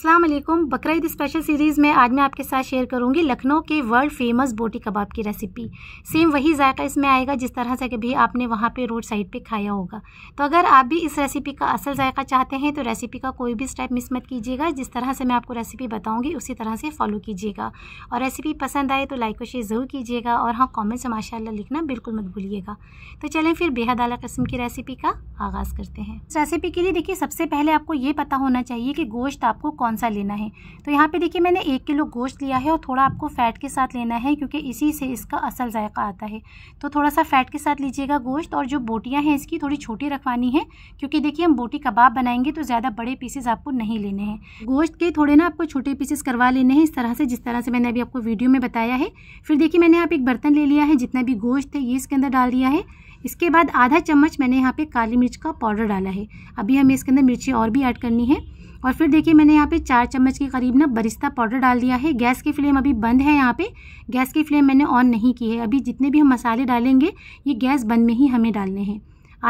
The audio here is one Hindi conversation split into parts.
अस्सलाम वालेकुम बकरा ईद स्पेशल सीरीज़ में आज मैं आपके साथ शेयर करूंगी लखनऊ के वर्ल्ड फेमस बोटी कबाब की रेसिपी सेम वही जायका इसमें आएगा जिस तरह से कभी आपने वहाँ पे रोड साइड पे खाया होगा तो अगर आप भी इस रेसिपी का असल जायका चाहते हैं तो रेसिपी का कोई भी स्टेप मिस मत कीजिएगा जिस तरह से मैं आपको रेसिपी बताऊँगी उसी तरह से फॉलो कीजिएगा और रेसिपी पसंद आए तो लाइक और शेयर ज़रूर कीजिएगा और हाँ कॉमेंट्स में माशा लिखना बिल्कुल मत भूलिएगा तो चलें फिर बेहद अला कस्म की रेसिपी का आगाज़ करते हैं रेसिपी के लिए देखिए सबसे पहले आपको ये पता होना चाहिए कि गोश्त आपको कौन कौन सा लेना है तो यहाँ पे देखिए मैंने एक किलो गोश्त लिया है और थोड़ा आपको फ़ैट के साथ लेना है क्योंकि इसी से इसका असल जायका आता है तो थोड़ा सा फ़ैट के साथ लीजिएगा गोश्त और जो बोटियाँ हैं इसकी थोड़ी छोटी रखवानी है क्योंकि देखिए हम बोटी कबाब बनाएंगे तो ज़्यादा बड़े पीसेज आपको नहीं लेने हैं गोश्त के थोड़े ना आपको छोटे पीसेस करवा लेने हैं इस तरह से जिस तरह से मैंने अभी आपको वीडियो में बताया है फिर देखिए मैंने यहाँ पे एक बर्तन ले लिया है जितना भी गोश्त है ये इसके अंदर डाल दिया है इसके बाद आधा चम्मच मैंने यहाँ पे काली मिर्च का पाउडर डाला है अभी हमें इसके अंदर मिर्ची और भी ऐड करनी है और फिर देखिए मैंने यहाँ पे चार चम्मच के करीब ना बरिस्ता पाउडर डाल दिया है गैस की फ्लेम अभी बंद है यहाँ पे गैस की फ्लेम मैंने ऑन नहीं की है अभी जितने भी हम मसाले डालेंगे ये गैस बंद में ही हमें डालने हैं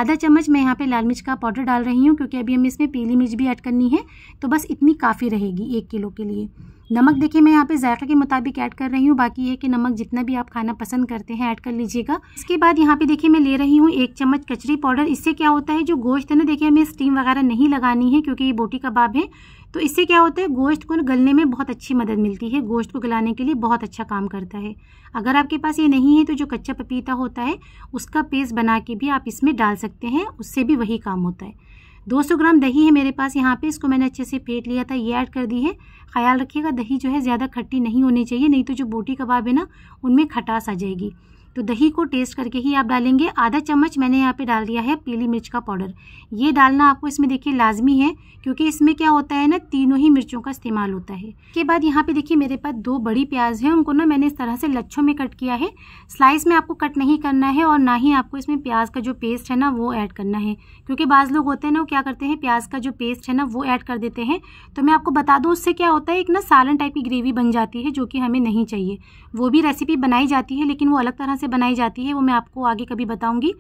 आधा चम्मच मैं यहाँ पे लाल मिर्च का पाउडर डाल रही हूँ क्योंकि अभी हमें इसमें पीली मिर्च भी ऐड करनी है तो बस इतनी काफ़ी रहेगी एक किलो के लिए नमक देखिए मैं यहाँ पे जायके के मुताबिक ऐड कर रही हूँ बाकी है कि नमक जितना भी आप खाना पसंद करते हैं ऐड कर लीजिएगा इसके बाद यहाँ पे देखिए मैं ले रही हूँ एक चम्मच कचरी पाउडर इससे क्या होता है जो गोश्त है ना देखिए हमें स्टीम वगैरह नहीं लगानी है क्योंकि ये बोटी कबाब है तो इससे क्या होता है गोश्त को गलने में बहुत अच्छी मदद मिलती है गोश्त को गलाने के लिए बहुत अच्छा काम करता है अगर आपके पास ये नहीं है तो जो कच्चा पपीता होता है उसका पेस्ट बना के भी आप इसमें डाल सकते हैं उससे भी वही काम होता है 200 ग्राम दही है मेरे पास यहाँ पे इसको मैंने अच्छे से फेंट लिया था ये ऐड कर दी है ख्याल रखिएगा दही जो है ज़्यादा खट्टी नहीं होनी चाहिए नहीं तो जो बोटी कबाब है ना उनमें खटास आ जाएगी तो दही को टेस्ट करके ही आप डालेंगे आधा चम्मच मैंने यहाँ पे डाल दिया है पीली मिर्च का पाउडर ये डालना आपको इसमें देखिए लाजमी है क्योंकि इसमें क्या होता है ना तीनों ही मिर्चों का इस्तेमाल होता है इसके बाद यहाँ पे देखिए मेरे पास दो बड़ी प्याज है उनको ना मैंने इस तरह से लच्छों में कट किया है स्लाइस में आपको कट नहीं करना है और ना ही आपको इसमें प्याज का जो पेस्ट है ना वो ऐड करना है क्योंकि बाज़ लोग होते हैं ना वो क्या करते हैं प्याज का जो पेस्ट है ना वो ऐड कर देते हैं तो मैं आपको बता दूँ उससे क्या होता है एक ना सालन टाइप की ग्रेवी बन जाती है जो कि हमें नहीं चाहिए वो भी रेसिपी बनाई जाती है लेकिन वो अलग तरह से बनाई जाती है वो मैं आपको आगे कभी बताऊंगी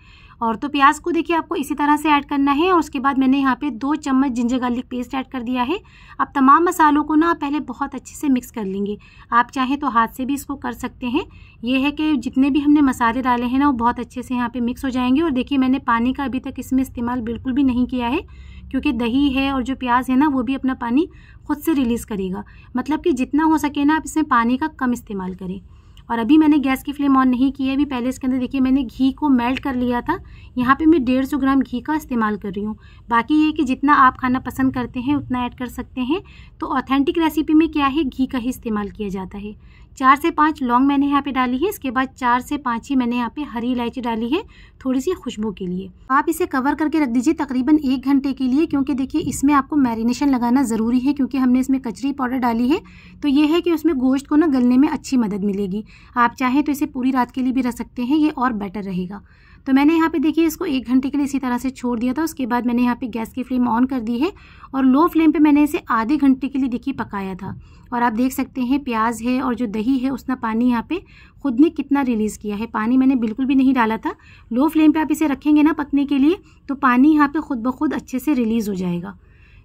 और तो प्याज को देखिए आपको इसी तरह से ऐड करना है और उसके बाद मैंने यहाँ पे दो चम्मच जिंजर गार्लिक पेस्ट ऐड कर दिया है आप तमाम मसालों को ना पहले बहुत अच्छे से मिक्स कर लेंगे आप चाहें तो हाथ से भी इसको कर सकते हैं ये है कि जितने भी हमने मसाले डाले हैं ना वो बहुत अच्छे से यहाँ पर मिक्स हो जाएंगे और देखिए मैंने पानी का अभी तक इसमें इस्तेमाल बिल्कुल भी नहीं किया है क्योंकि दही है और जो प्याज है ना वो भी अपना पानी खुद से रिलीज़ करेगा मतलब कि जितना हो सके ना आप इसमें पानी का कम इस्तेमाल करें और अभी मैंने गैस की फ्लेम ऑन नहीं की है अभी पहले इसके अंदर देखिए मैंने घी को मेल्ट कर लिया था यहाँ पे मैं डेढ़ सौ ग्राम घी का इस्तेमाल कर रही हूँ बाकी ये कि जितना आप खाना पसंद करते हैं उतना ऐड कर सकते हैं तो ऑथेंटिक रेसिपी में क्या है घी का ही इस्तेमाल किया जाता है चार से पाँच लौंग मैंने यहाँ पे डाली है इसके बाद चार से पाँच ही मैंने यहाँ पे हरी इलायची डाली है थोड़ी सी खुशबू के लिए आप इसे कवर करके रख दीजिए तकरीबन एक घंटे के लिए क्योंकि देखिए इसमें आपको मैरिनेशन लगाना ज़रूरी है क्योंकि हमने इसमें कचरी पाउडर डाली है तो ये है कि उसमें गोश्त को ना गलने में अच्छी मदद मिलेगी आप चाहें तो इसे पूरी रात के लिए भी रख सकते हैं ये और बेटर रहेगा तो मैंने यहाँ पे देखिए इसको एक घंटे के लिए इसी तरह से छोड़ दिया था उसके बाद मैंने यहाँ पे गैस की फ्लेम ऑन कर दी है और लो फ्लेम पे मैंने इसे आधे घंटे के लिए देखिए पकाया था और आप देख सकते हैं प्याज है और जो दही है उसने पानी यहाँ पे खुद ने कितना रिलीज़ किया है पानी मैंने बिल्कुल भी नहीं डाला था लो फ्लेम पर आप इसे रखेंगे ना पकने के लिए तो पानी यहाँ पर खुद ब खुद अच्छे से रिलीज़ हो जाएगा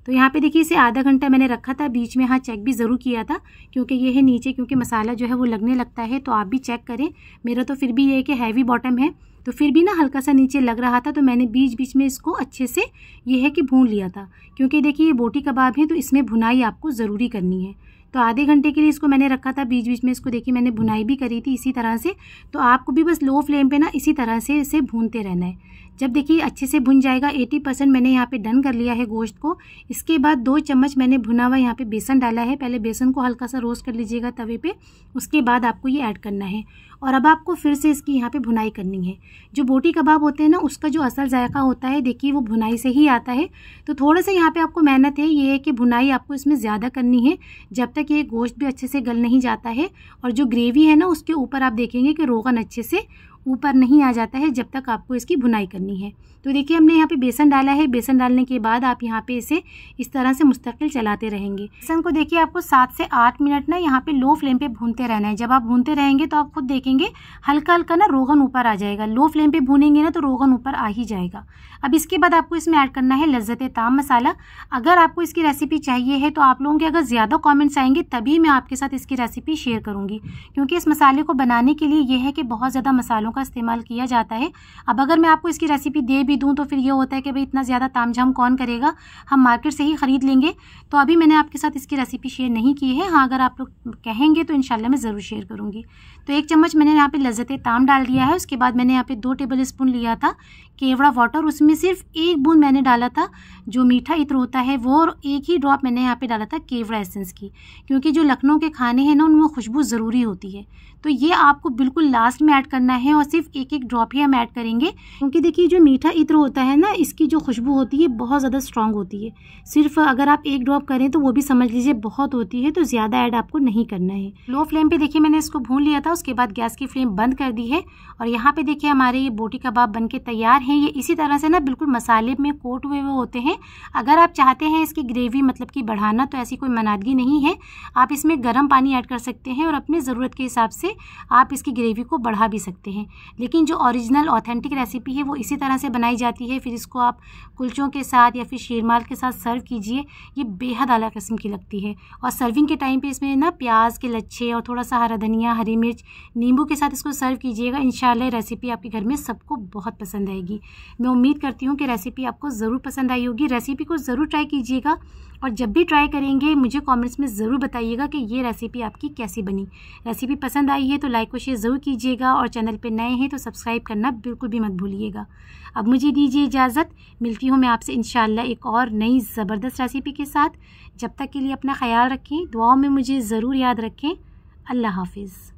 तो यहाँ पे देखिए इसे आधा घंटा मैंने रखा था बीच में हाँ चेक भी ज़रूर किया था क्योंकि ये है नीचे क्योंकि मसाला जो है वो लगने लगता है तो आप भी चेक करें मेरा तो फिर भी ये है कि हैवी बॉटम है तो फिर भी ना हल्का सा नीचे लग रहा था तो मैंने बीच बीच में इसको अच्छे से ये है कि भून लिया था क्योंकि देखिए ये बोटी कबाब है तो इसमें भुनाई आपको ज़रूरी करनी है तो आधे घंटे के लिए इसको मैंने रखा था बीच बीच में इसको देखिए मैंने भुनाई भी करी थी इसी तरह से तो आपको भी बस लो फ्लेम पे ना इसी तरह से इसे भूनते रहना है जब देखिए अच्छे से भुन जाएगा 80 परसेंट मैंने यहाँ पे डन कर लिया है गोश्त को इसके बाद दो चम्मच मैंने भुना हुआ यहाँ पे बेसन डाला है पहले बेसन को हल्का सा रोस्ट कर लीजिएगा तवे पे उसके बाद आपको ये ऐड करना है और अब आपको फिर से इसकी यहाँ पे भुनाई करनी है जो बोटी कबाब होते हैं ना उसका जो असल जायका होता है देखिए वो भुनाई से ही आता है तो थोड़ा सा यहाँ पर आपको मेहनत है ये है कि भुनाई आपको इसमें ज़्यादा करनी है जब तक कि ये गोश्त भी अच्छे से गल नहीं जाता है और जो ग्रेवी है ना उसके ऊपर आप देखेंगे कि रोगन अच्छे से ऊपर नहीं आ जाता है जब तक आपको इसकी बुनाई करनी है तो देखिए हमने यहाँ पे बेसन डाला है बेसन डालने के बाद आप यहाँ पे इसे इस तरह से मुस्तकिल चलाते रहेंगे बेसन को देखिए आपको सात से आठ मिनट ना यहाँ पे लो फ्लेम पे भूनते रहना है जब आप भूनते रहेंगे तो आप खुद देखेंगे हल्का हल्का ना रोगन ऊपर आ जाएगा लो फ्लेम पे भूनेंगे ना तो रोगन ऊपर आ ही जाएगा अब इसके बाद आपको इसमें ऐड करना है लज्जत ताम मसाला अगर आपको इसकी रेसिपी चाहिए है तो आप लोगों के अगर ज़्यादा कॉमेंट्स आएंगे तभी मैं आपके साथ इसकी रेसिपी शेयर करूँगी क्योंकि इस मसाले को बनाने के लिए यह है कि बहुत ज़्यादा मसालों का इस्तेमाल किया जाता है अब अगर मैं आपको इसकी रेसिपी दे भी दूँ तो फिर ये होता है कि भाई इतना ज़्यादा तामझाम कौन करेगा हम मार्केट से ही ख़रीद लेंगे तो अभी मैंने आपके साथ इसकी रेसिपी शेयर नहीं की है हाँ अगर आप लोग कहेंगे तो इन मैं ज़रूर शेयर करूँगी तो एक चम्मच मैंने यहाँ पर लज्जत ताम डाल दिया है उसके बाद मैंने यहाँ पर दो टेबल स्पून लिया था केवड़ा वाटर उसमें सिर्फ एक बूंद मैंने डाला था जो मीठा इत्र होता है वो और एक ही ड्रॉप मैंने यहाँ पे डाला था केवड़ा एसेंस की क्योंकि जो लखनऊ के खाने हैं ना उनमें खुशबू ज़रूरी होती है तो ये आपको बिल्कुल लास्ट में ऐड करना है और सिर्फ एक एक ड्रॉप ही हम ऐड करेंगे क्योंकि देखिए जो मीठा इत्र होता है ना इसकी जो खुशबू होती है बहुत ज़्यादा स्ट्रॉन्ग होती है सिर्फ अगर आप एक ड्रॉप करें तो वो भी समझ लीजिए बहुत होती है तो ज़्यादा ऐड आपको नहीं करना है लो फ्लेम पर देखिए मैंने इसको भून लिया था उसके बाद गैस की फ्लेम बंद कर दी है और यहाँ पर देखिए हमारे ये बोटी कबाब बन के तैयार हैं ये इसी तरह से ना बिल्कुल मसाले में कोट हुए हुए होते हैं अगर आप चाहते हैं इसकी ग्रेवी मतलब कि बढ़ाना तो ऐसी कोई मनादगी नहीं है आप इसमें गर्म पानी ऐड कर सकते हैं और अपने ज़रूरत के हिसाब से आप इसकी ग्रेवी को बढ़ा भी सकते हैं लेकिन जो ओरिजिनल ऑथेंटिक रेसिपी है वो इसी तरह से बनाई जाती है फिर इसको आप कुलचों के साथ या फिर शेरमाल के साथ सर्व कीजिए ये बेहद अला कस्म की लगती है और सर्विंग के टाइम पे इसमें ना प्याज के लच्छे और थोड़ा सा हरा धनिया हरी मिर्च नींबू के साथ इसको सर्व कीजिएगा इन रेसिपी आपके घर में सबको बहुत पसंद आएगी मैं उम्मीद करती हूँ कि रेसिपी आपको ज़रूर पसंद आई होगी रेसिपी को ज़रूर ट्राई कीजिएगा और जब भी ट्राई करेंगे मुझे कमेंट्स में ज़रूर बताइएगा कि ये रेसिपी आपकी कैसी बनी रेसिपी पसंद आई है तो लाइक और शेयर ज़रूर कीजिएगा और चैनल पर नए हैं तो सब्सक्राइब करना बिल्कुल भी मत भूलिएगा अब मुझे दीजिए इजाज़त मिलती हूँ मैं आपसे इन एक और नई ज़बरदस्त रेसिपी के साथ जब तक के लिए अपना ख्याल रखें दुआओं में मुझे ज़रूर याद रखें अल्लाह हाफिज़